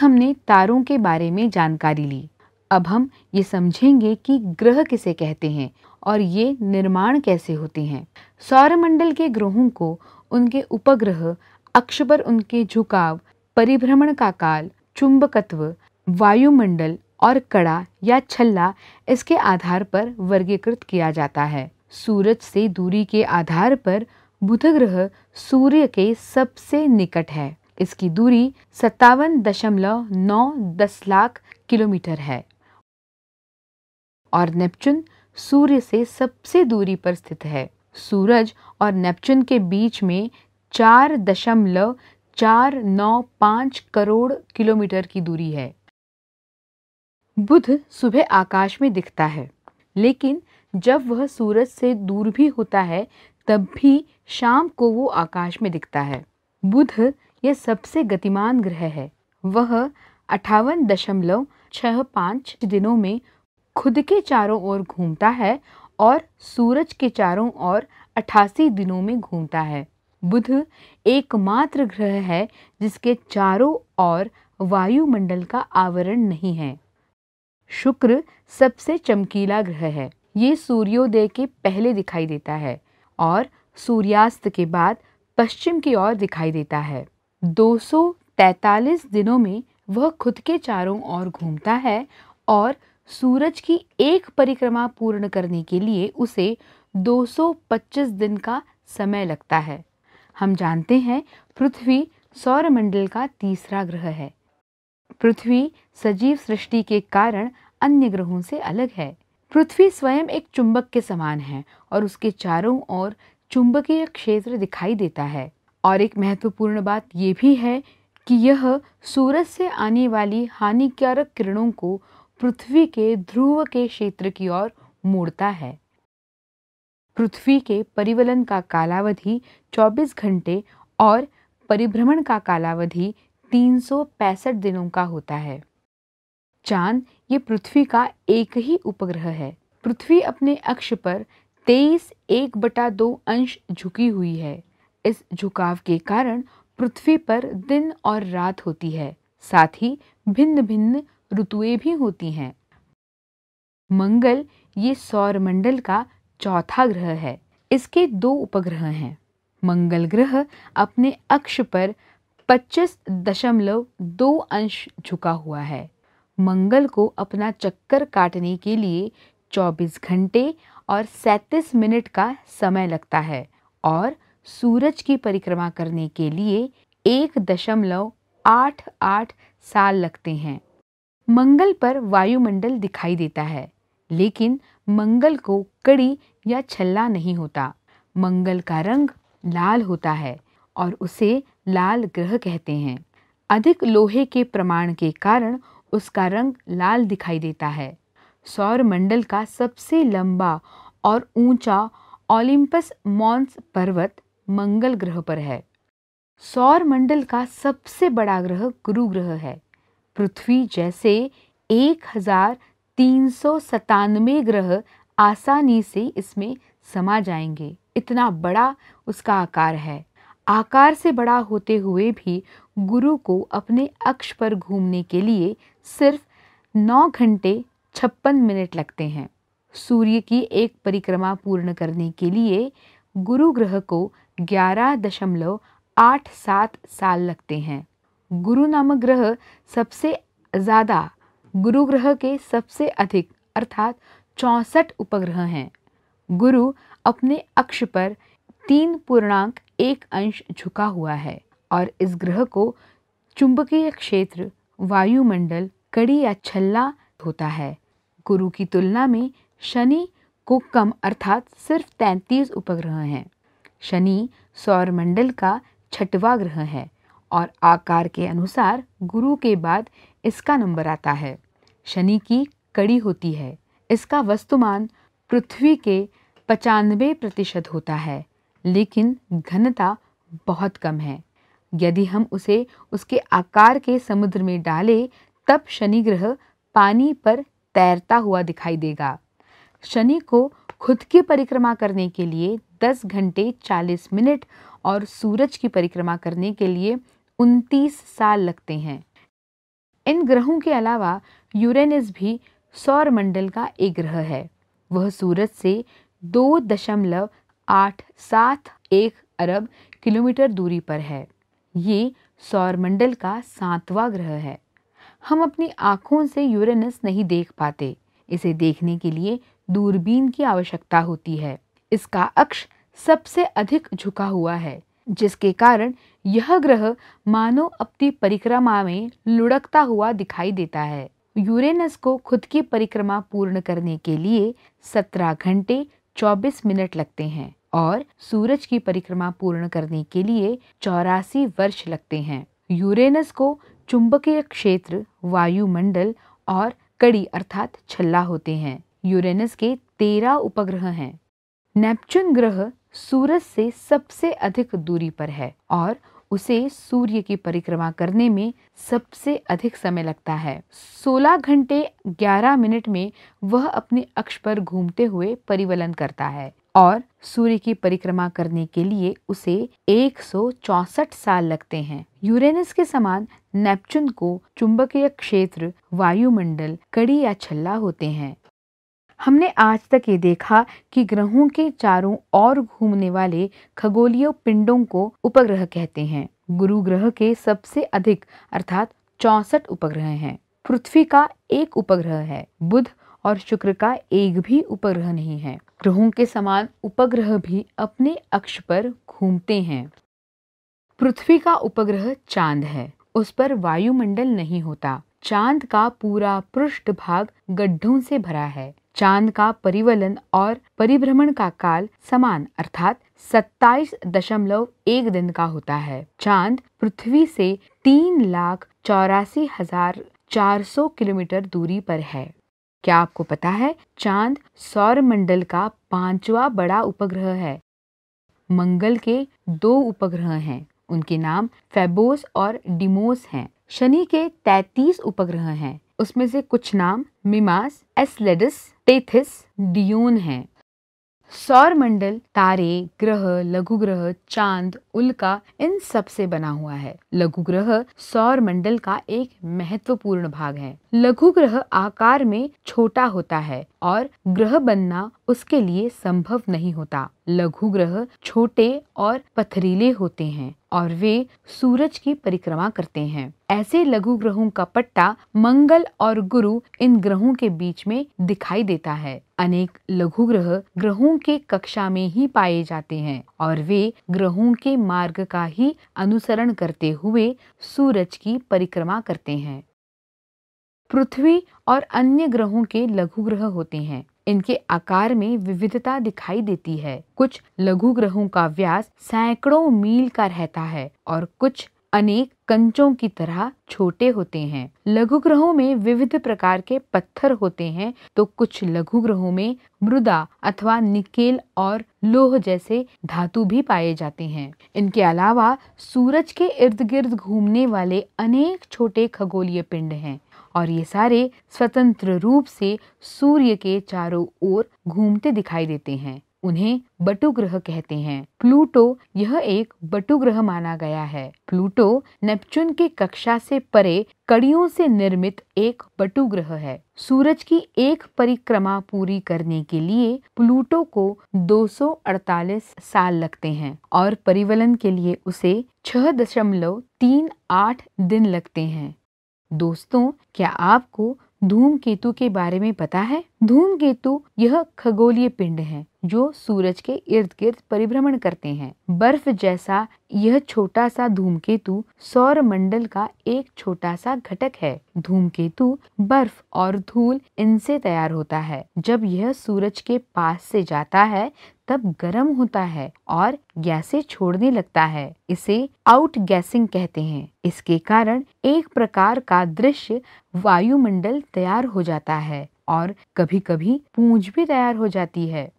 हमने तारों के बारे में जानकारी ली अब हम ये समझेंगे कि ग्रह किसे कहते हैं और ये निर्माण कैसे होते हैं सौरमंडल के ग्रहों को उनके उपग्रह अक्ष पर उनके झुकाव परिभ्रमण का काल चुंबकत्व वायुमंडल और कड़ा या छल्ला इसके आधार पर वर्गीकृत किया जाता है सूरज से दूरी के आधार पर बुध ग्रह सूर्य के सबसे निकट है इसकी दूरी सत्तावन दशमलव नौ दस लाख किलोमीटर है और नेपच्यून सूर्य से सबसे दूरी पर स्थित है सूरज और नेपच्यून के बीच में चार दशमलव चार नौ पाँच करोड़ किलोमीटर की दूरी है बुध सुबह आकाश में दिखता है लेकिन जब वह सूरज से दूर भी होता है तब भी शाम को वो आकाश में दिखता है बुध यह सबसे गतिमान ग्रह है वह अठावन दशमलव छह पाँच दिनों में खुद के चारों ओर घूमता है और सूरज के चारों ओर अठासी दिनों में घूमता है बुध एकमात्र ग्रह है जिसके चारों ओर वायुमंडल का आवरण नहीं है शुक्र सबसे चमकीला ग्रह है ये सूर्योदय के पहले दिखाई देता है और सूर्यास्त के बाद पश्चिम की ओर दिखाई देता है 243 दिनों में वह खुद के चारों ओर घूमता है और सूरज की एक परिक्रमा पूर्ण करने के लिए उसे 225 दिन का समय लगता है हम जानते हैं पृथ्वी सौरमंडल का तीसरा ग्रह है पृथ्वी सजीव सृष्टि के कारण अन्य ग्रहों से अलग है पृथ्वी स्वयं एक चुंबक के समान है और उसके चारों ओर चुंबकीय क्षेत्र दिखाई देता है और एक महत्वपूर्ण बात ये भी है कि यह सूरज से आने वाली हानिकारक किरणों को पृथ्वी के ध्रुव के क्षेत्र की ओर मोड़ता है पृथ्वी के परिवलन का कालावधि 24 घंटे और परिभ्रमण का कालावधि तीन दिनों का होता है चांद ये पृथ्वी का एक ही उपग्रह है पृथ्वी अपने अक्ष पर तेईस एक बटा दो अंश झुकी हुई है इस झुकाव के कारण पृथ्वी पर दिन और रात होती है साथ ही भिन्न भिन्न ऋतुएं भी होती हैं मंगल ये सौरमंडल का चौथा ग्रह है इसके दो उपग्रह हैं मंगल ग्रह अपने अक्ष पर पच्चीस दशमलव दो अंश झुका हुआ है मंगल को अपना चक्कर काटने के लिए 24 घंटे और 37 मिनट का समय लगता है और सूरज की परिक्रमा करने के लिए एक दशमलव आठ आठ साल लगते हैं मंगल पर वायुमंडल दिखाई देता है लेकिन मंगल को कड़ी या छल्ला नहीं होता मंगल का रंग लाल होता है और उसे लाल ग्रह कहते हैं अधिक लोहे के प्रमाण के कारण उसका रंग लाल दिखाई देता है सौर मंडल का सबसे लंबा और ऊंचा ओलिम्पस मॉन्स पर्वत मंगल ग्रह पर है सौर मंडल का सबसे बड़ा ग्रह गुरु ग्रह है पृथ्वी जैसे एक हजार तीन सौ सतानवे ग्रह आसानी से इसमें समा जाएंगे इतना बड़ा उसका आकार है आकार से बड़ा होते हुए भी गुरु को अपने अक्ष पर घूमने के लिए सिर्फ नौ घंटे छप्पन मिनट लगते हैं सूर्य की एक परिक्रमा पूर्ण करने के लिए गुरु ग्रह को ग्यारह दशमलव आठ सात साल लगते हैं गुरु नामक ग्रह सबसे ज़्यादा गुरु ग्रह के सबसे अधिक अर्थात चौंसठ उपग्रह हैं गुरु अपने अक्ष पर तीन पूर्णांक एक अंश झुका हुआ है और इस ग्रह को चुंबकीय क्षेत्र वायुमंडल कड़ी या छल्ला होता है गुरु की तुलना में शनि को कम अर्थात सिर्फ तैंतीस उपग्रह हैं शनि सौरमंडल का छठवा ग्रह है और आकार के अनुसार गुरु के बाद इसका नंबर आता है शनि की कड़ी होती है इसका वस्तुमान पृथ्वी के पचानवे प्रतिशत होता है लेकिन घनता बहुत कम है यदि हम उसे उसके आकार के समुद्र में डालें तब शनि ग्रह पानी पर तैरता हुआ दिखाई देगा शनि को खुद की परिक्रमा करने के लिए 10 घंटे 40 मिनट और सूरज की परिक्रमा करने के लिए 29 साल लगते हैं इन ग्रहों के अलावा यूरेनस भी सौर मंडल का एक ग्रह है वह सूरज से दो दशमलव आठ सात एक अरब किलोमीटर दूरी पर है ये सौर मंडल का सातवां ग्रह है हम अपनी आँखों से यूरेनस नहीं देख पाते इसे देखने के लिए दूरबीन की आवश्यकता होती है इसका अक्ष सबसे अधिक झुका हुआ है जिसके कारण यह ग्रह मानो अपनी परिक्रमा में लुढ़कता हुआ दिखाई देता है यूरेनस को खुद की परिक्रमा पूर्ण करने के लिए 17 घंटे 24 मिनट लगते हैं और सूरज की परिक्रमा पूर्ण करने के लिए चौरासी वर्ष लगते हैं यूरेनस को चुंबकीय क्षेत्र वायुमंडल और कड़ी अर्थात छल्ला होते हैं यूरेनस के तेरह उपग्रह हैं नेपच्यून ग्रह सूरज से सबसे अधिक दूरी पर है और उसे सूर्य की परिक्रमा करने में सबसे अधिक समय लगता है 16 घंटे 11 मिनट में वह अपने अक्ष पर घूमते हुए परिवलन करता है और सूर्य की परिक्रमा करने के लिए उसे 164 साल लगते हैं यूरेनस के समान नेपच्यून को चुंबकीय क्षेत्र वायुमंडल कड़ी या छल्ला होते हैं हमने आज तक ये देखा कि ग्रहों के चारों ओर घूमने वाले खगोलीय पिंडों को उपग्रह कहते हैं गुरु ग्रह के सबसे अधिक अर्थात चौसठ उपग्रह हैं पृथ्वी का एक उपग्रह है बुध और शुक्र का एक भी उपग्रह नहीं है ग्रहों के समान उपग्रह भी अपने अक्ष पर घूमते हैं पृथ्वी का उपग्रह चांद है उस पर वायुमंडल नहीं होता चांद का पूरा पृष्ठ भाग गड्ढों से भरा है चांद का परिवलन और परिभ्रमण का काल समान अर्थात सत्ताईस दशमलव एक दिन का होता है चांद पृथ्वी से तीन लाख चौरासी हजार चार सौ किलोमीटर दूरी पर है क्या आपको पता है चांद सौर मंडल का पांचवा बड़ा उपग्रह है मंगल के दो उपग्रह हैं उनके नाम फेबोस और डिमोस हैं शनि के 33 उपग्रह हैं उसमें से कुछ नाम मिमास एसलेडस टेथिस डियोन है सौरमंडल तारे ग्रह लघु ग्रह चांद उल्का इन सब से बना हुआ है लघु ग्रह सौर मंडल का एक महत्वपूर्ण भाग है लघु ग्रह आकार में छोटा होता है और ग्रह बनना उसके लिए संभव नहीं होता लघु ग्रह छोटे और पथरीले होते हैं और वे सूरज की परिक्रमा करते हैं ऐसे लघु ग्रहों का पट्टा मंगल और गुरु इन ग्रहों के बीच में दिखाई देता है अनेक लघु ग्रह ग्रहों के कक्षा में ही पाए जाते हैं और वे ग्रहों के मार्ग का ही अनुसरण करते हुए सूरज की परिक्रमा करते हैं पृथ्वी और अन्य ग्रहों के लघु ग्रह होते हैं इनके आकार में विविधता दिखाई देती है कुछ लघु ग्रहों का व्यास सैकड़ों मील का रहता है और कुछ अनेक कंचों की तरह छोटे होते हैं लघु ग्रहों में विविध प्रकार के पत्थर होते हैं तो कुछ लघु ग्रहों में मृदा अथवा निकेल और लोह जैसे धातु भी पाए जाते हैं इनके अलावा सूरज के इर्द गिर्द घूमने वाले अनेक छोटे खगोलीय पिंड हैं और ये सारे स्वतंत्र रूप से सूर्य के चारों ओर घूमते दिखाई देते हैं उन्हें बटु ग्रह कहते हैं प्लूटो यह एक बटु ग्रह माना गया है प्लूटो नेपच्यून की कक्षा से परे कड़ियों से निर्मित एक बटु ग्रह है सूरज की एक परिक्रमा पूरी करने के लिए प्लूटो को 248 साल लगते हैं और परिवलन के लिए उसे छह दशमलव तीन आठ दिन लगते हैं दोस्तों क्या आपको धूमकेतु के बारे में पता है धूमकेतु यह खगोलीय पिंड है जो सूरज के इर्द गिर्द परिभ्रमण करते हैं बर्फ जैसा यह छोटा सा धूमकेतु सौर मंडल का एक छोटा सा घटक है धूमकेतु बर्फ और धूल इनसे तैयार होता है जब यह सूरज के पास से जाता है तब गर्म होता है और गैसें छोड़ने लगता है इसे आउट गैसिंग कहते हैं इसके कारण एक प्रकार का दृश्य वायुमंडल तैयार हो जाता है और कभी कभी पूंज भी तैयार हो जाती है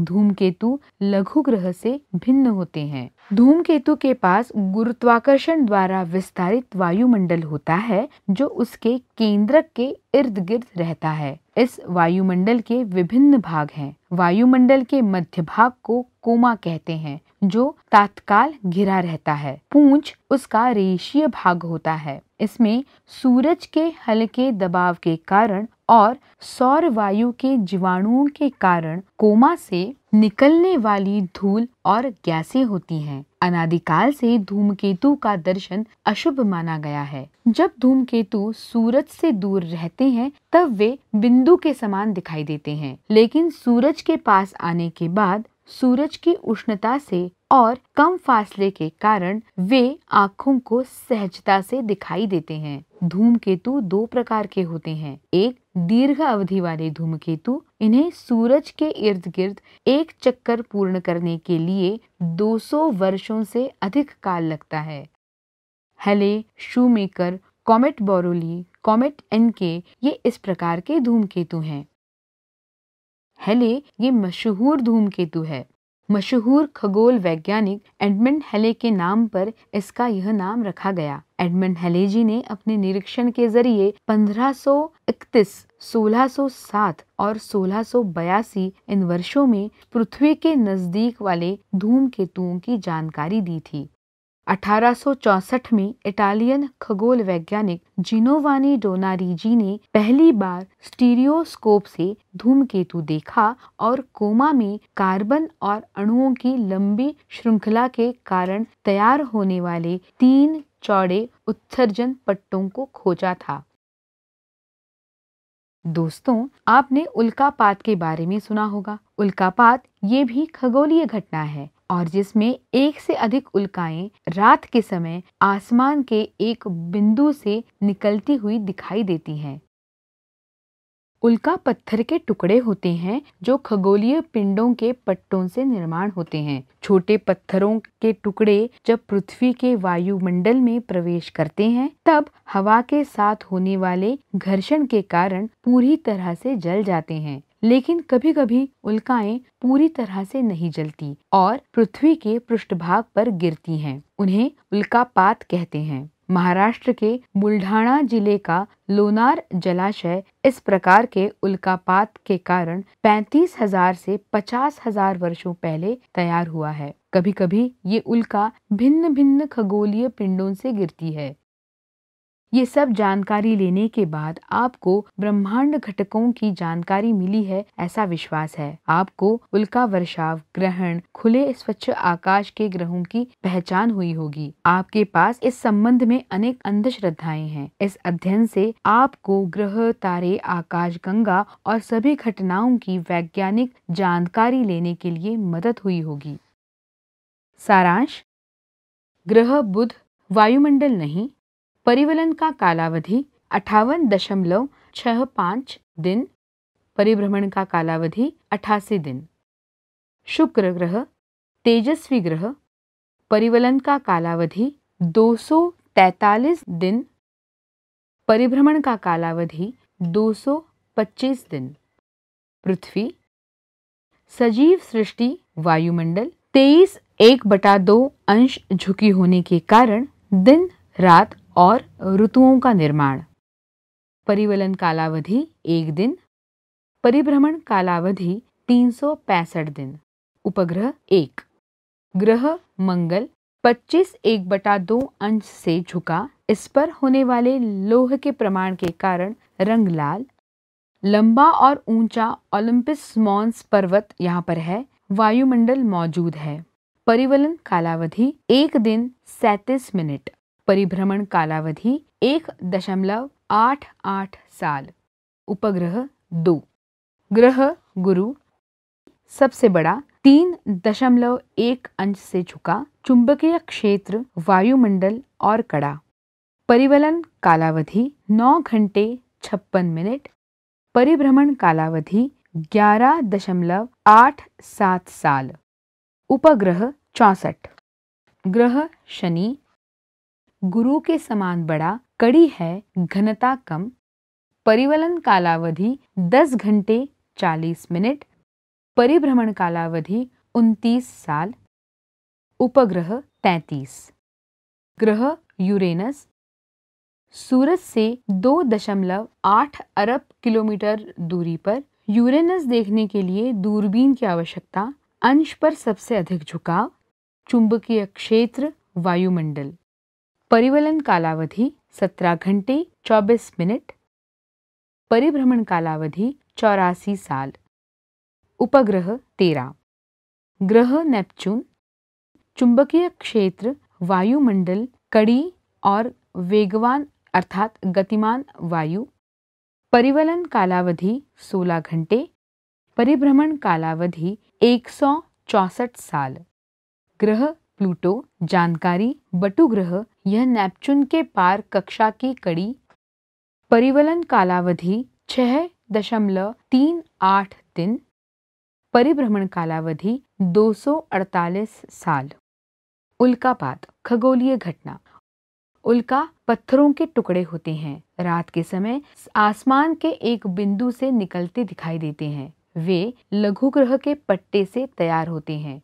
धूमकेतु लघु ग्रह से भिन्न होते हैं धूमकेतु के पास गुरुत्वाकर्षण द्वारा विस्तारित वायुमंडल होता है जो उसके केंद्रक के इर्द गिर्द रहता है इस वायुमंडल के विभिन्न भाग हैं वायुमंडल के मध्य भाग को कोमा कहते हैं जो तात्काल घिरा रहता है पूंछ उसका रेशीय भाग होता है इसमें सूरज के हल्के दबाव के कारण और सौर वायु के जीवाणुओं के कारण कोमा से निकलने वाली धूल और गैसें होती हैं। अनादिकाल से धूमकेतु का दर्शन अशुभ माना गया है जब धूमकेतु सूरज से दूर रहते हैं तब वे बिंदु के समान दिखाई देते हैं लेकिन सूरज के पास आने के बाद सूरज की उष्णता से और कम फासले के कारण वे आँखों को सहजता से दिखाई देते हैं धूमकेतु दो प्रकार के होते हैं एक दीर्घ अवधि वाले धूमकेतु इन्हें सूरज के इर्द गिर्द एक चक्कर पूर्ण करने के लिए 200 वर्षों से अधिक काल लगता है Halley Shoemaker comet Borrelly comet Encke ये इस प्रकार के धूमकेतु हैं हेले ये मशहूर धूमकेतु है मशहूर खगोल वैज्ञानिक एडमंड हेले के नाम पर इसका यह नाम रखा गया एडमंड हेले जी ने अपने निरीक्षण के जरिए 1531, 1607 और 1682 इन वर्षों में पृथ्वी के नजदीक वाले केतुओं की जानकारी दी थी 1864 में इटालियन खगोल वैज्ञानिक जिनोवानी डोनारीजी ने पहली बार स्टीरियोस्कोप से धूमकेतु देखा और कोमा में कार्बन और अणुओं की लंबी श्रृंखला के कारण तैयार होने वाले तीन चौड़े उत्सर्जन पट्टों को खोजा था दोस्तों आपने उल्कापात के बारे में सुना होगा उल्कापात ये भी खगोलीय घटना है और जिसमें एक से अधिक उल्काएं रात के समय आसमान के एक बिंदु से निकलती हुई दिखाई देती हैं उल्का पत्थर के टुकड़े होते हैं जो खगोलीय पिंडों के पट्टों से निर्माण होते हैं छोटे पत्थरों के टुकड़े जब पृथ्वी के वायुमंडल में प्रवेश करते हैं तब हवा के साथ होने वाले घर्षण के कारण पूरी तरह से जल जाते हैं लेकिन कभी कभी उल्काएं पूरी तरह से नहीं जलती और पृथ्वी के पृष्ठभाग पर गिरती हैं। उन्हें उल्कापात कहते हैं महाराष्ट्र के बुल्ढाणा जिले का लोनार जलाशय इस प्रकार के उल्कापात के कारण पैंतीस हजार से पचास हजार वर्षो पहले तैयार हुआ है कभी कभी ये उल्का भिन्न भिन्न खगोलीय पिंडों से गिरती है ये सब जानकारी लेने के बाद आपको ब्रह्मांड घटकों की जानकारी मिली है ऐसा विश्वास है आपको उल्का वर्षाव ग्रहण खुले स्वच्छ आकाश के ग्रहों की पहचान हुई होगी आपके पास इस संबंध में अनेक अंधश्रद्धाएं हैं इस अध्ययन से आपको ग्रह तारे आकाश गंगा और सभी घटनाओं की वैज्ञानिक जानकारी लेने के लिए मदद हुई होगी सारांश ग्रह बुध वायुमंडल नहीं परिवलन का कालावधि अठावन दशमलव छह पाँच दिन परिभ्रमण का कालावधि अठासी दिन शुक्र ग्रह तेजस्वी ग्रह परिवलन का कालावधि दो सौ तैतालीस दिन परिभ्रमण का कालावधि दो सौ पच्चीस दिन पृथ्वी सजीव सृष्टि वायुमंडल तेईस एक बटा दो अंश झुकी होने के कारण दिन रात और ऋतुओं का निर्माण परिवलन कालावधि एक दिन परिभ्रमण कालावधि तीन दिन उपग्रह एक ग्रह मंगल 25 एक बटा दो अंश से झुका इस पर होने वाले लोह के प्रमाण के कारण रंग लाल लंबा और ऊंचा ओलंपिस मॉन्स पर्वत यहाँ पर है वायुमंडल मौजूद है परिवलन कालावधि एक दिन सैतीस मिनट परिभ्रमण कालावधि एक दशमलव आठ आठ साल उपग्रह दो ग्रह गुरु सबसे बड़ा तीन दशमलव एक अंश से झुका चुंबकीय क्षेत्र वायुमंडल और कड़ा परिवलन कालावधि नौ घंटे छप्पन मिनट परिभ्रमण कालावधि ग्यारह दशमलव आठ सात साल उपग्रह चौसठ ग्रह शनि गुरु के समान बड़ा कड़ी है घनता कम परिवलन कालावधि 10 घंटे 40 मिनट परिभ्रमण कालावधि 29 साल उपग्रह 33 ग्रह यूरेनस सूरज से 2.8 अरब किलोमीटर दूरी पर यूरेनस देखने के लिए दूरबीन की आवश्यकता अंश पर सबसे अधिक झुकाव चुंबकीय क्षेत्र वायुमंडल परिवलन कालावधि 17 घंटे 24 मिनट परिभ्रमण कालावधि चौरासी साल उपग्रह 13 ग्रह नेपच्यून चुंबकीय क्षेत्र वायुमंडल कड़ी और वेगवान अर्थात गतिमान वायु परिवलन कालावधि 16 घंटे परिभ्रमण कालावधि एक साल ग्रह प्लूटो जानकारी बटुग्रह यह नेपचून के पार कक्षा की कड़ी परिवलन कालावधि छह दशमलव तीन आठ दिन परिभ्रमण कालावधि 248 साल उल्कापात खगोलीय घटना उल्का पत्थरों के टुकड़े होते हैं रात के समय आसमान के एक बिंदु से निकलते दिखाई देते हैं वे लघु ग्रह के पट्टे से तैयार होते हैं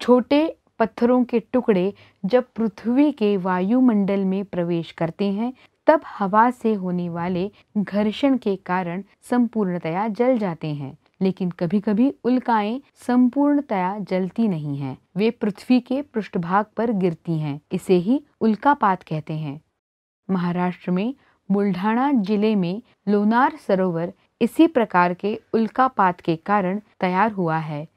छोटे पत्थरों के टुकड़े जब पृथ्वी के वायुमंडल में प्रवेश करते हैं तब हवा से होने वाले घर्षण के कारण संपूर्णतया जल जाते हैं लेकिन कभी कभी उल्काएं संपूर्णतया जलती नहीं हैं। वे पृथ्वी के पृष्ठभाग पर गिरती हैं इसे ही उल्कापात कहते हैं महाराष्ट्र में बुल्ढाणा जिले में लोनार सरोवर इसी प्रकार के उल्कापात के कारण तैयार हुआ है